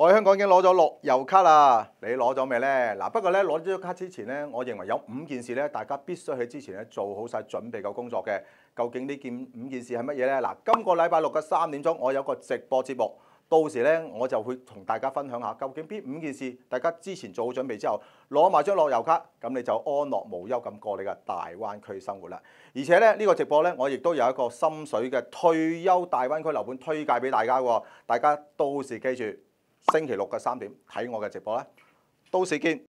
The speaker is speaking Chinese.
我喺香港已經攞咗落油卡啦，你攞咗未咧？嗱，不過咧攞張卡之前咧，我認為有五件事咧，大家必須喺之前咧做好曬準備嘅工作嘅。究竟呢件五件事係乜嘢咧？嗱，今個禮拜六嘅三點鐘，我有個直播節目，到時咧我就會同大家分享下究竟邊五件事，大家之前做好準備之後攞埋張落油卡，咁你就安樂無憂咁過你嘅大灣區生活啦。而且咧呢個直播咧，我亦都有一個心水嘅退休大灣區樓盤推介俾大家喎。大家到時記住。星期六嘅三點睇我嘅直播啦，到時見。